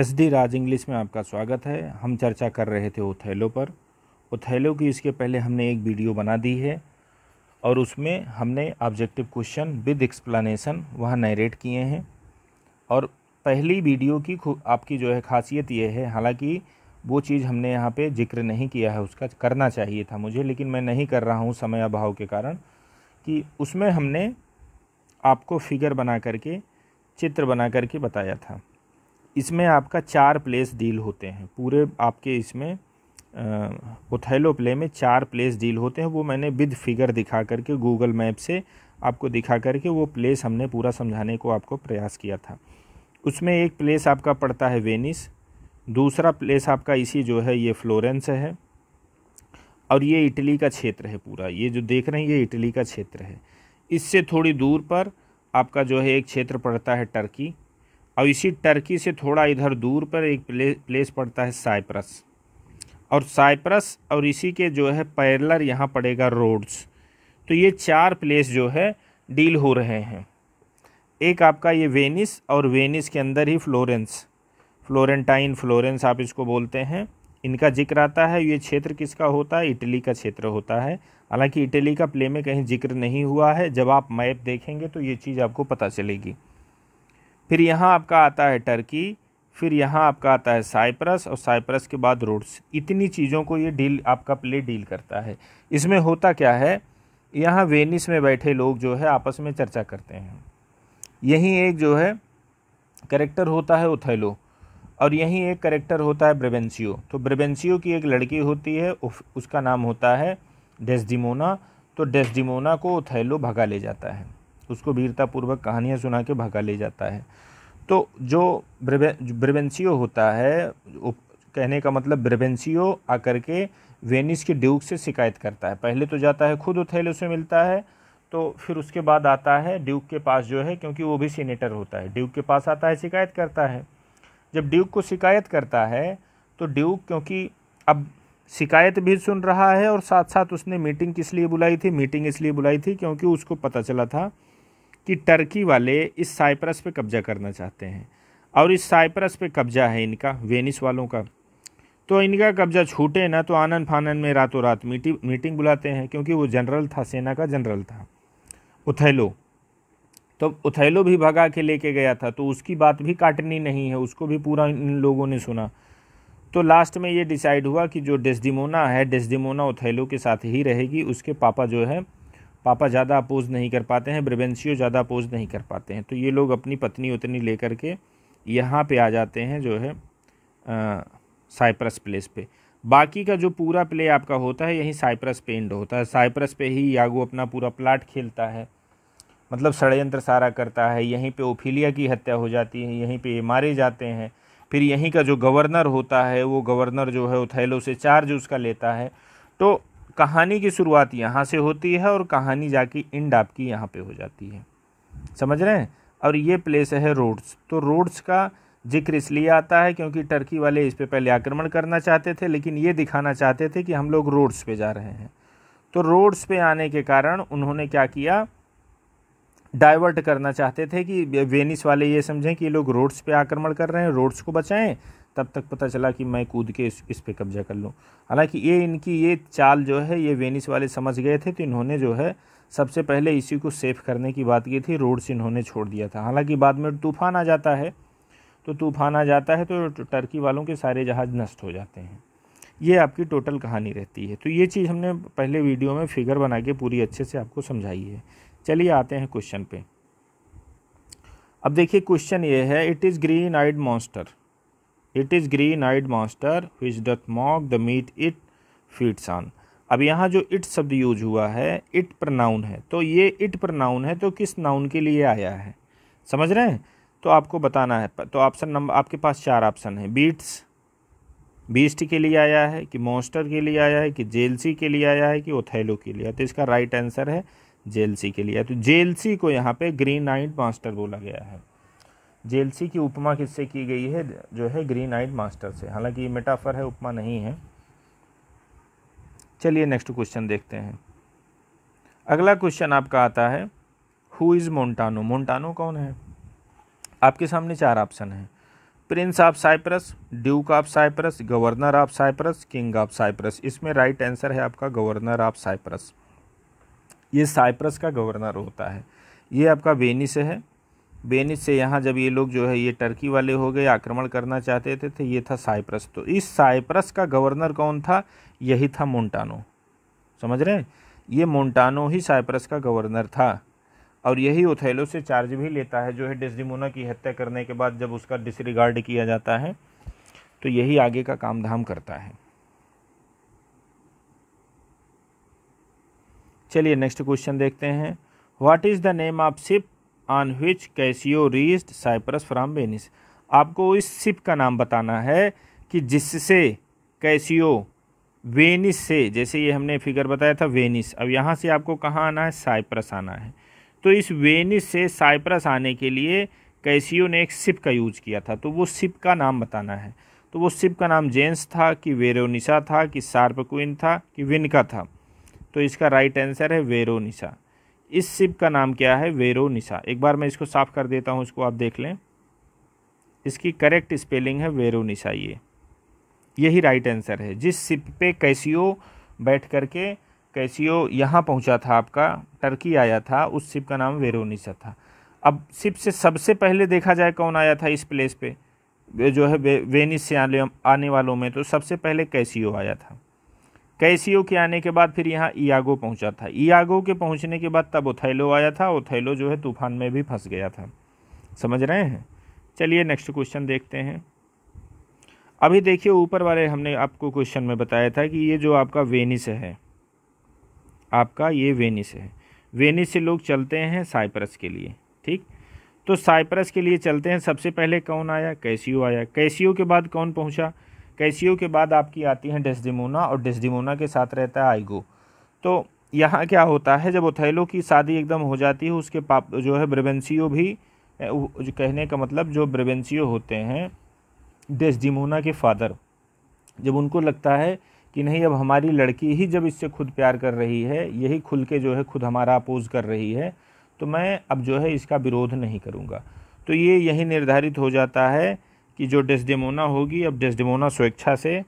S D राज English में आपका स्वागत है हम चर्चा कर रहे थे ओथेलो पर ओथेलो की इसके पहले हमने एक वीडियो बना दी है और उसमें हमने ऑब्जेक्टिव क्वेश्चन विद एक्सप्लानेशन वहाँ नरेट किए हैं और पहली वीडियो की आपकी जो है खासियत ये है हालांकि वो चीज़ हमने यहाँ पे जिक्र नहीं किया है उसका करना चाहिए था मुझे लेकिन मैं नहीं कर रहा हूँ समय अभाव के कारण कि उसमें हमने आपको फिगर बना करके चित्र बना करके बताया था इसमें आपका चार प्लेस डील होते हैं पूरे आपके इसमें ओथेलो प्ले में चार प्लेस डील होते हैं वो मैंने विद फिगर दिखा करके गूगल मैप से आपको दिखा करके वो प्लेस हमने पूरा समझाने को आपको प्रयास किया था उसमें एक प्लेस आपका पड़ता है वेनिस दूसरा प्लेस आपका इसी जो है ये फ्लोरेंस है और ये इटली का क्षेत्र है पूरा ये जो देख रहे हैं ये इटली का क्षेत्र है इससे थोड़ी दूर पर आपका जो है एक क्षेत्र पड़ता है टर्की और इसी टर्की से थोड़ा इधर दूर पर एक प्ले, प्लेस पड़ता है साइप्रस और साइप्रस और इसी के जो है पैरलर यहाँ पड़ेगा रोड्स तो ये चार प्लेस जो है डील हो रहे हैं एक आपका ये वेनिस और वेनिस के अंदर ही फ्लोरेंस फ्लोरेंटाइन फ्लोरेंस आप इसको बोलते हैं इनका जिक्र आता है ये क्षेत्र किसका होता है इटली का क्षेत्र होता है हालांकि इटली का प्ले में कहीं जिक्र नहीं हुआ है जब आप मैप देखेंगे तो ये चीज़ आपको पता चलेगी फिर यहाँ आपका आता है टर्की फिर यहाँ आपका आता है साइप्रस और साइप्रस के बाद रूट्स इतनी चीज़ों को ये डील आपका प्ले डील करता है इसमें होता क्या है यहाँ वेनिस में बैठे लोग जो है आपस में चर्चा करते हैं यहीं एक जो है करेक्टर होता है उथैलो और यहीं एक करेक्टर होता है ब्रेबेंसियो तो ब्रेबेंसियो की एक लड़की होती है उसका नाम होता है डेस्डिमोना तो डेस्डिमोना को उथैलो भगा ले जाता है उसको वीरतापूर्वक कहानियाँ सुना के भगा ले जाता है तो जो ब्रिवेंसियो होता है कहने का मतलब ब्रिवेंसियो आकर के वेनिस के ड्यूक से शिकायत करता है पहले तो जाता है खुद उथेलो से मिलता है तो फिर उसके बाद आता है ड्यूक के पास जो है क्योंकि वो भी सीनेटर होता है ड्यूक के पास आता है शिकायत करता है जब ड्यूक को शिकायत करता है तो ड्यूक क्योंकि अब शिकायत भी सुन रहा है और साथ साथ उसने मीटिंग किस लिए बुलाई थी मीटिंग इसलिए बुलाई थी क्योंकि उसको पता चला था कि टर्की वाले इस साइप्रस पे कब्जा करना चाहते हैं और इस साइप्रस पे कब्जा है इनका वेनिस वालों का तो इनका कब्जा छूटे ना तो आनंद फानन में रातों रात मीटिंग मीटिंग बुलाते हैं क्योंकि वो जनरल था सेना का जनरल था उथैलो तो उथैलो भी भगा के लेके गया था तो उसकी बात भी काटनी नहीं है उसको भी पूरा इन लोगों ने सुना तो लास्ट में ये डिसाइड हुआ कि जो डेस्डिमोना है डेस्डिमोना उथैलो के साथ ही रहेगी उसके पापा जो है पापा ज़्यादा अपोज नहीं कर पाते हैं ब्रिवेंसियो ज़्यादा अपोज नहीं कर पाते हैं तो ये लोग अपनी पत्नी उतनी ले करके यहाँ पे आ जाते हैं जो है साइप्रस प्लेस पे बाकी का जो पूरा प्ले आपका होता है यही साइप्रस पे एंड होता है साइप्रस पे ही यागो अपना पूरा प्लाट खेलता है मतलब षडयंत्र सारा करता है यहीं पे ओफिलिया की हत्या हो जाती है यहीं पे ये मारे जाते हैं फिर यहीं का जो गवर्नर होता है वो गवर्नर जो है उथैलो से चार्ज उसका लेता है तो कहानी की शुरुआत यहाँ से होती है और कहानी जाके इंड आपकी यहाँ पे हो जाती है समझ रहे हैं और ये प्लेस है रोड्स तो रोड्स का जिक्र इसलिए आता है क्योंकि टर्की वाले इस पर पहले आक्रमण करना चाहते थे लेकिन ये दिखाना चाहते थे कि हम लोग रोड्स पे जा रहे हैं तो रोड्स पे आने के कारण उन्होंने क्या किया डाइवर्ट करना चाहते थे कि वेनिस वाले ये समझें कि ये लोग रोड्स पे आक्रमण कर रहे हैं रोड्स को बचाएं तब तक पता चला कि मैं कूद के इस इस पर कब्जा कर लूँ हालांकि ये इनकी ये चाल जो है ये वेनिस वाले समझ गए थे तो इन्होंने जो है सबसे पहले इसी को सेफ करने की बात की थी रोड्स इन्होंने छोड़ दिया था हालांकि बाद में तूफान आ जाता है तो तूफान आ जाता है तो टर्की वालों के सारे जहाज़ नष्ट हो जाते हैं ये आपकी टोटल कहानी रहती है तो ये चीज़ हमने पहले वीडियो में फिगर बना के पूरी अच्छे से आपको समझाई है चलिए आते हैं क्वेश्चन पे अब देखिए क्वेश्चन ये है it is green eyed monster it is green eyed monster which doth mock the meat it feeds on अब यहाँ जो इट शब्द यूज हुआ है इट प्रनाउन है तो ये इट प्रनाउन है तो किस नाउन के लिए आया है समझ रहे हैं तो आपको बताना है तो ऑप्शन नंबर आपके पास चार ऑप्शन है बीट्स बीस्ट के लिए आया है कि मॉन्स्टर के लिए आया है कि जेलसी के लिए आया है कि ओथेलो के लिए तो इसका राइट आंसर है जेलसी के लिए तो जेलसी को यहाँ पे ग्रीन नाइट मास्टर बोला गया है जेलसी की उपमा किससे की गई है जो है ग्रीन आइड मास्टर से हालांकि ये मेटाफर है उपमा नहीं है चलिए नेक्स्ट क्वेश्चन देखते हैं अगला क्वेश्चन आपका आता है हु इज़ मोन्टानो मोन्टानो कौन है आपके सामने चार ऑप्शन हैं prince of Cyprus duke of Cyprus governor of Cyprus king of Cyprus इसमें राइट आंसर है आपका गवर्नर ऑफ साइप्रस ये साइप्रस का गवर्नर होता है ये आपका वेनिस है बेनिस से यहाँ जब ये लोग जो है ये टर्की वाले हो गए आक्रमण करना चाहते थे तो ये था साइप्रस तो इस साइप्रस का गवर्नर कौन था यही था मोन्टानो समझ रहे हैं ये मोन्टानो ही साइप्रस का गवर्नर था और यही ओथेलो से चार्ज भी लेता है जो है डिसडिमोना की हत्या करने के बाद जब उसका डिसरिगार्ड किया जाता है तो यही आगे का काम धाम करता है चलिए नेक्स्ट क्वेश्चन देखते हैं what is the name of ship on which Cassio reached Cyprus from Venice आपको इस शिप का नाम बताना है कि जिससे कैसियो वेनिस से जैसे ये हमने फिगर बताया था वेनिस अब यहाँ से आपको कहाँ आना है साइप्रस आना है तो इस वेनिस से साइप्रस आने के लिए कैसियो ने एक सिप का यूज किया था तो वो सिप का नाम बताना है तो वो सिप का नाम जेंस था कि वेरोनिसा था कि सार्पक्विन था कि विनका था तो इसका राइट आंसर है वेरोनिसा इस शिप का नाम क्या है निशा एक बार मैं इसको साफ़ कर देता हूँ इसको आप देख लें इसकी करेक्ट स्पेलिंग है निशा ये यही राइट आंसर है जिस शिप पे कैसियो बैठ करके कैसियो यहाँ पहुँचा था आपका टर्की आया था उस शिप का नाम वेरोनिसा था अब शिप से सबसे पहले देखा जाए कौन आया था इस प्लेस पे जो है वे, वेनिस से आने वालों में तो सबसे पहले कैसियो आया था कैसियो के आने के बाद फिर यहाँ इयागो पहुँचा था इयागो के पहुँचने के बाद तब ओथैलो आया था ओथैलो जो है तूफान में भी फंस गया था समझ रहे हैं चलिए नेक्स्ट क्वेश्चन देखते हैं अभी देखिए ऊपर वाले हमने आपको क्वेश्चन में बताया था कि ये जो आपका वेनिस है आपका ये वेनिस है वेनिस से लोग चलते हैं साइप्रस के लिए ठीक तो साइप्रस के लिए चलते हैं सबसे पहले कौन आया कैसियो आया कैसियो के बाद कौन पहुंचा कैसियो के बाद आपकी आती हैं डेस्डिमोना और डेस्डिमोना के साथ रहता है आइगो तो यहाँ क्या होता है जब उथैलो की शादी एकदम हो जाती है उसके पाप जो है ब्रेवेंसियो भी जो कहने का मतलब जो ब्रेवेंसियो होते हैं डेस्डिमोना के फादर जब उनको लगता है कि नहीं अब हमारी लड़की ही जब इससे खुद प्यार कर रही है यही खुल के जो है खुद हमारा अपोज कर रही है तो मैं अब जो है इसका विरोध नहीं करूँगा तो ये यही निर्धारित हो जाता है कि जो डेस्डेमोना होगी अब डेस्डेमोना स्वेच्छा से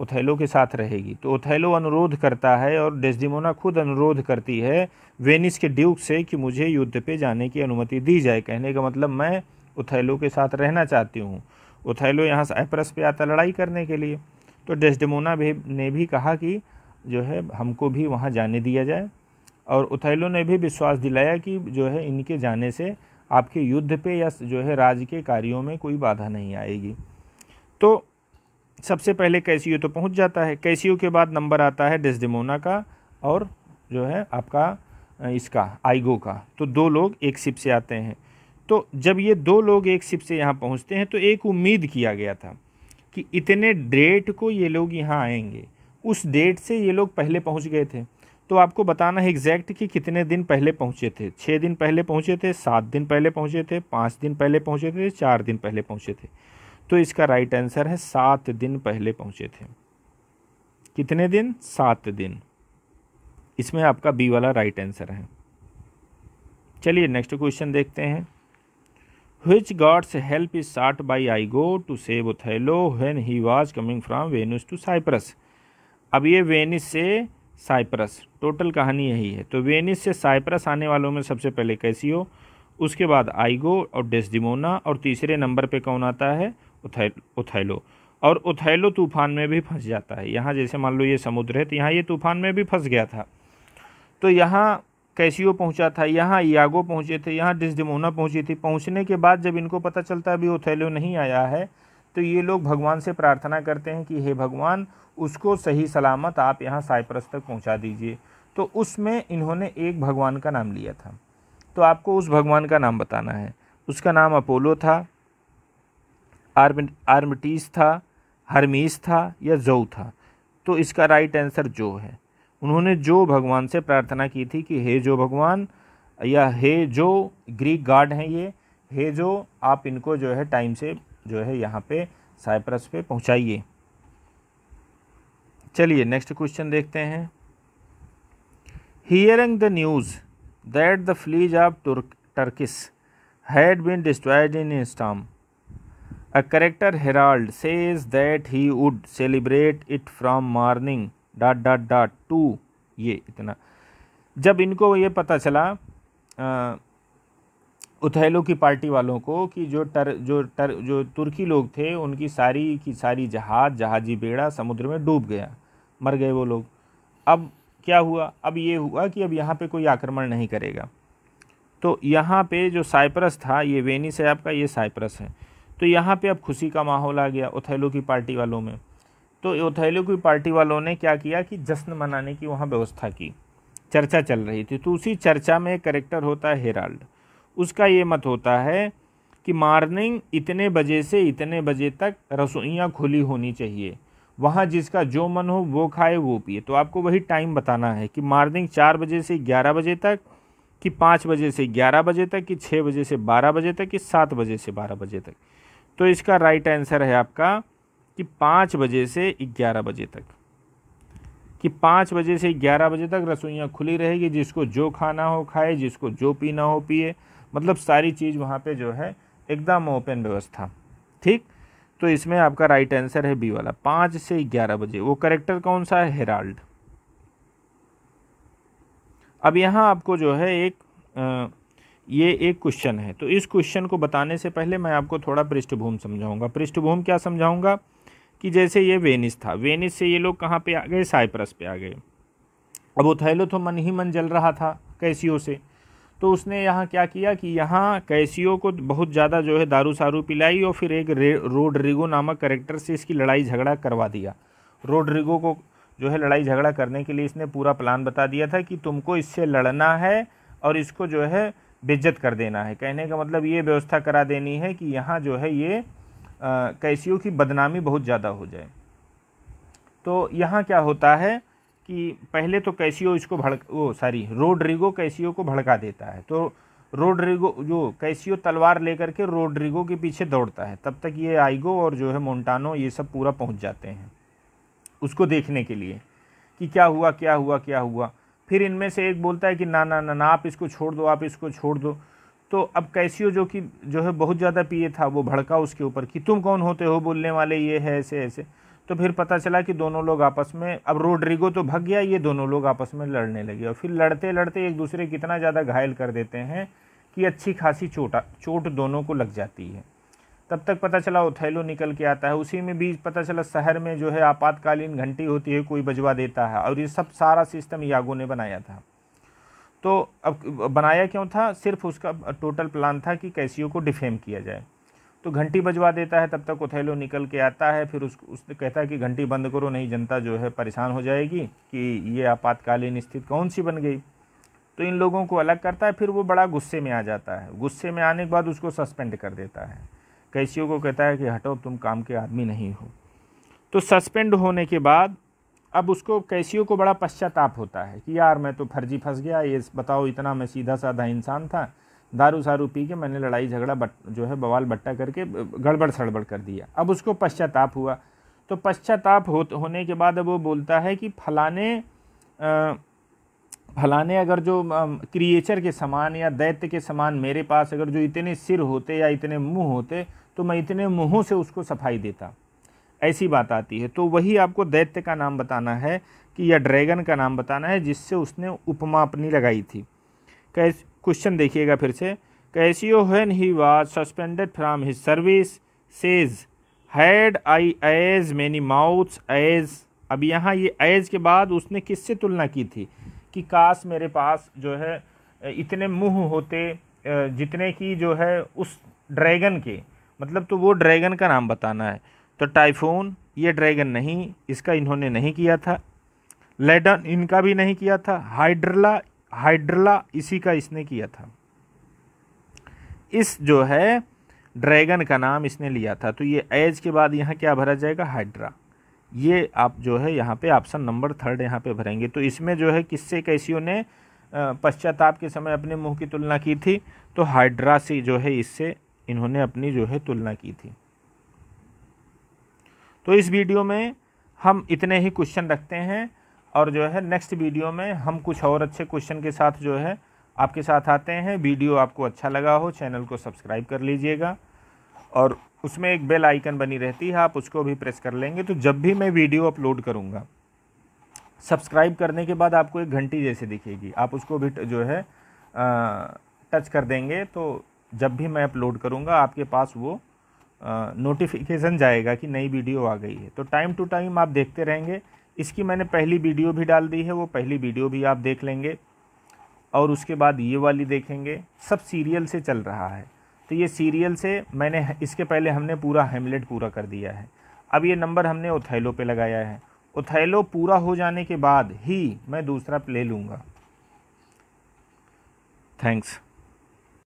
ओथेलो के साथ रहेगी तो ओथेलो अनुरोध करता है और डेस्डिमोना खुद अनुरोध करती है वेनिस के ड्यूक से कि मुझे युद्ध पे जाने की अनुमति दी जाए कहने का मतलब मैं ओथेलो के साथ रहना चाहती हूँ ओथेलो यहाँ साइप्रस पे आता लड़ाई करने के लिए तो डेस्डेमोना भी ने भी कहा कि जो है हमको भी वहाँ जाने दिया जाए और उथैलो ने भी विश्वास दिलाया कि जो है इनके जाने से आपके युद्ध पे या जो है राज्य के कार्यों में कोई बाधा नहीं आएगी तो सबसे पहले कैसियो तो पहुंच जाता है कैसियो के बाद नंबर आता है डेस्डिमोना का और जो है आपका इसका आइगो का तो दो लोग एक शिप से आते हैं तो जब ये दो लोग एक शिप से यहाँ पहुँचते हैं तो एक उम्मीद किया गया था कि इतने डेट को ये लोग यहाँ आएंगे उस डेट से ये लोग पहले पहुँच गए थे तो आपको बताना है एग्जैक्ट कि कितने दिन पहले पहुंचे थे छः दिन पहले पहुंचे थे सात दिन पहले पहुंचे थे पाँच दिन पहले पहुंचे थे चार दिन पहले पहुंचे थे तो इसका राइट आंसर है सात दिन पहले पहुंचे थे कितने दिन सात दिन इसमें आपका बी वाला राइट आंसर है चलिए नेक्स्ट क्वेश्चन देखते हैं which god's help is sought by go to save Othello when he was coming from Venice to Cyprus अब ये वेनिस से साइप्रस टोटल कहानी यही है तो वेनिस से साइप्रस आने वालों में सबसे पहले कैसियो उसके बाद आइगो और डेस्डिमोना और तीसरे नंबर पे कौन आता है उथैलो और उथैलो तूफान में भी फंस जाता है यहाँ जैसे मान लो ये समुद्र है तो यहाँ ये तूफान में भी फंस गया था तो यहाँ कैसियो पहुँचा था यहाँ यागो पहुँचे थे यहाँ डिस्डिमोना पहुँची थी पहुँचने के बाद जब इनको पता चलता है अभी उथैलो नहीं आया है तो ये लोग भगवान से प्रार्थना करते हैं कि हे भगवान उसको सही सलामत आप यहाँ साइप्रस तक पहुँचा दीजिए तो उसमें इन्होंने एक भगवान का नाम लिया था तो आपको उस भगवान का नाम बताना है उसका नाम अपोलो था आर्म आर्मटीस था हरमीस था या जो था तो इसका राइट आंसर जो है उन्होंने जो भगवान से प्रार्थना की थी कि हे जो भगवान या हे जो ग्रीक गार्ड हैं ये हे जो आप इनको जो है टाइम से जो है यहाँ पे साइप्रस पे पहुँचाइए चलिए नेक्स्ट क्वेश्चन देखते हैं hearing the news that the fleets of Turkish had been destroyed in instant a character herald says that he would celebrate it from morning dot dot dot to ये इतना जब इनको ये पता चला उथैलो की पार्टी वालों को कि जो टर जो टर जो तुर्की लोग थे उनकी सारी की सारी जहाज़ जहाजी बेड़ा समुद्र में डूब गया मर गए वो लोग अब क्या हुआ अब ये हुआ कि अब यहाँ पे कोई आक्रमण नहीं करेगा तो यहाँ पे जो साइप्रस था ये वेनिस है आपका ये साइप्रस है तो यहाँ पे अब खुशी का माहौल आ गया उथैलो की पार्टी वालों में तो ओथेलो की पार्टी वालों ने क्या किया कि जश्न मनाने की वहाँ व्यवस्था की चर्चा चल रही थी तो उसी चर्चा में एक करेक्टर होता है हेराल्ड उसका ये मत होता है कि मार्निंग इतने बजे से इतने बजे तक रसोइयाँ खुली होनी चाहिए वहाँ जिसका जो मन हो वो खाए वो पिए तो आपको वही टाइम बताना है कि मार्निंग चार बजे से ग्यारह बजे तक कि पाँच बजे से ग्यारह बजे तक कि छः बजे से बारह बजे तक कि सात बजे से बारह बजे तक तो इसका राइट आंसर है आपका कि पाँच बजे से ग्यारह बजे तक कि पाँच बजे से ग्यारह बजे तक रसोइयाँ खुली रहेगी जिसको जो खाना हो खाए जिसको जो पीना हो पिए मतलब सारी चीज़ वहाँ पे जो है एकदम ओपन व्यवस्था ठीक तो इसमें आपका राइट आंसर है बी वाला पाँच से ग्यारह बजे वो करेक्टर कौन सा है हेराल्ड अब यहाँ आपको जो है एक आ, ये एक क्वेश्चन है तो इस क्वेश्चन को बताने से पहले मैं आपको थोड़ा पृष्ठभूमि समझाऊंगा पृष्ठभूमि क्या समझाऊंगा कि जैसे ये वेनिस था वेनिस से ये लोग कहाँ पे आ गए साइप्रस पे आ गए अब वो थैलो तो मन ही मन जल रहा था कैसियो से तो उसने यहाँ क्या किया कि यहाँ कैसियों को बहुत ज़्यादा जो है दारू सारू पिलाई और फिर एक रोड्रिगो नामक करेक्टर से इसकी लड़ाई झगड़ा करवा दिया रोड्रिगो को जो है लड़ाई झगड़ा करने के लिए इसने पूरा प्लान बता दिया था कि तुमको इससे लड़ना है और इसको जो है बेज्जत कर देना है कहने का मतलब ये व्यवस्था करा देनी है कि यहाँ जो है ये कैसियों की बदनामी बहुत ज़्यादा हो जाए तो यहाँ क्या होता है कि पहले तो कैसियो इसको भड़क वो सॉरी रोड्रिगो कैसियो को भड़का देता है तो रोड्रिगो जो कैसियो तलवार लेकर के रोड्रिगो के पीछे दौड़ता है तब तक ये आइगो और जो है मोन्टानो ये सब पूरा पहुंच जाते हैं उसको देखने के लिए कि क्या हुआ क्या हुआ क्या हुआ फिर इनमें से एक बोलता है कि ना ना ना ना आप इसको छोड़ दो आप इसको छोड़ दो तो अब कैसियो जो कि जो है बहुत ज़्यादा पिए था वो भड़का उसके ऊपर कि तुम कौन होते हो बोलने वाले ये है ऐसे ऐसे तो फिर पता चला कि दोनों लोग आपस में अब रोड्रिगो तो भग गया ये दोनों लोग आपस में लड़ने लगे और फिर लड़ते लड़ते एक दूसरे कितना ज़्यादा घायल कर देते हैं कि अच्छी खासी चोटा चोट दोनों को लग जाती है तब तक पता चला ओथेलो निकल के आता है उसी में भी पता चला शहर में जो है आपातकालीन घंटी होती है कोई बजवा देता है और ये सब सारा सिस्टम यागो ने बनाया था तो अब बनाया क्यों था सिर्फ उसका टोटल प्लान था कि कैसियो को डिफेम किया जाए तो घंटी बजवा देता है तब तक ओथेलो निकल के आता है फिर उस उसने कहता है कि घंटी बंद करो नहीं जनता जो है परेशान हो जाएगी कि ये आपातकालीन स्थिति कौन सी बन गई तो इन लोगों को अलग करता है फिर वो बड़ा गुस्से में आ जाता है गुस्से में आने के बाद उसको सस्पेंड कर देता है कैसीओ को कहता है कि हटो तुम काम के आदमी नहीं हो तो सस्पेंड होने के बाद अब उसको कैसीओ को बड़ा पश्चाताप होता है कि यार मैं तो फर्जी फंस गया ये बताओ इतना मैं सीधा साधा इंसान था दारू सारू पी के मैंने लड़ाई झगड़ा बट जो है बवाल बट्टा करके गड़बड़ सड़बड़ कर दिया अब उसको पश्चाताप हुआ तो पश्चाताप हो होने के बाद अब वो बोलता है कि फलाने आ, फलाने अगर जो क्रिएचर के समान या दैत्य के समान मेरे पास अगर जो इतने सिर होते या इतने मुंह होते तो मैं इतने मुंहों से उसको सफाई देता ऐसी बात आती है तो वही आपको दैत्य का नाम बताना है कि या ड्रैगन का नाम बताना है जिससे उसने उपमा अपनी लगाई थी कैस क्वेश्चन देखिएगा फिर से Cassio when he was suspended from his service says had I as many mouths as अब यहाँ ये एज के बाद उसने किससे तुलना की थी कि काश मेरे पास जो है इतने मुंह होते जितने की जो है उस ड्रैगन के मतलब तो वो ड्रैगन का नाम बताना है तो टाइफून ये ड्रैगन नहीं इसका इन्होंने नहीं किया था लेडन इनका भी नहीं किया था हाइड्रला हाइड्रला इसी का इसने किया था इस जो है ड्रैगन का नाम इसने लिया था तो ये एज के बाद यहाँ क्या भरा जाएगा हाइड्रा ये आप जो है यहाँ पे ऑप्शन नंबर थर्ड यहाँ पे भरेंगे तो इसमें जो है किससे कैसियो ने पश्चाताप के समय अपने मुंह की तुलना की थी तो हाइड्रा से जो है इससे इन्होंने अपनी जो है तुलना की थी तो इस वीडियो में हम इतने ही क्वेश्चन रखते हैं और जो है नेक्स्ट वीडियो में हम कुछ और अच्छे क्वेश्चन के साथ जो है आपके साथ आते हैं वीडियो आपको अच्छा लगा हो चैनल को सब्सक्राइब कर लीजिएगा और उसमें एक बेल आइकन बनी रहती है आप उसको भी प्रेस कर लेंगे तो जब भी मैं वीडियो अपलोड करूँगा सब्सक्राइब करने के बाद आपको एक घंटी जैसे दिखेगी आप उसको भी जो है टच कर देंगे तो जब भी मैं अपलोड करूँगा आपके पास वो नोटिफिकेशन जाएगा कि नई वीडियो आ गई है तो टाइम टू टाइम आप देखते रहेंगे इसकी मैंने पहली वीडियो भी डाल दी है वो पहली वीडियो भी आप देख लेंगे और उसके बाद ये वाली देखेंगे सब सीरियल से चल रहा है तो ये सीरियल से मैंने इसके पहले हमने पूरा हेमलेट पूरा कर दिया है अब ये नंबर हमने ओथैलो पे लगाया है ओथैलो पूरा हो जाने के बाद ही मैं दूसरा प्ले लूँगा थैंक्स